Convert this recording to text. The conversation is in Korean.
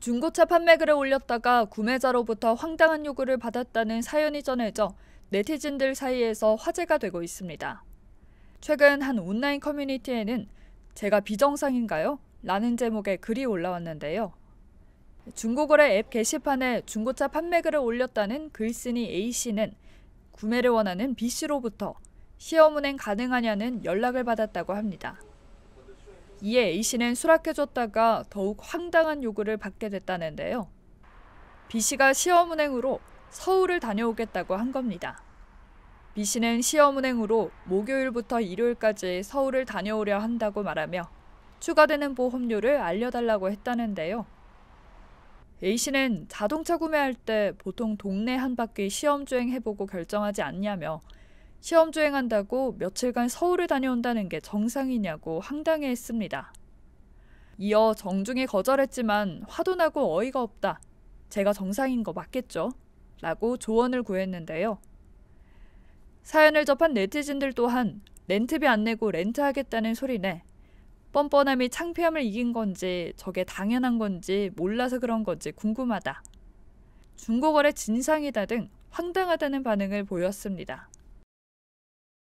중고차 판매글을 올렸다가 구매자로부터 황당한 요구를 받았다는 사연이 전해져 네티즌들 사이에서 화제가 되고 있습니다. 최근 한 온라인 커뮤니티에는 제가 비정상인가요? 라는 제목의 글이 올라왔는데요. 중고거래 앱 게시판에 중고차 판매글을 올렸다는 글쓴이 A씨는 구매를 원하는 B씨로부터 시험은행 가능하냐는 연락을 받았다고 합니다. 이에 A씨는 수락해줬다가 더욱 황당한 요구를 받게 됐다는데요. B씨가 시험은행으로 서울을 다녀오겠다고 한 겁니다. B씨는 시험은행으로 목요일부터 일요일까지 서울을 다녀오려 한다고 말하며 추가되는 보험료를 알려달라고 했다는데요. A씨는 자동차 구매할 때 보통 동네 한 바퀴 시험주행 해보고 결정하지 않냐며 시험 주행한다고 며칠간 서울을 다녀온다는 게 정상이냐고 황당해 했습니다. 이어 정중히 거절했지만 화도 나고 어이가 없다. 제가 정상인 거 맞겠죠? 라고 조언을 구했는데요. 사연을 접한 네티즌들 또한 렌트비 안 내고 렌트하겠다는 소리네. 뻔뻔함이 창피함을 이긴 건지 저게 당연한 건지 몰라서 그런 건지 궁금하다. 중고거래 진상이다 등 황당하다는 반응을 보였습니다.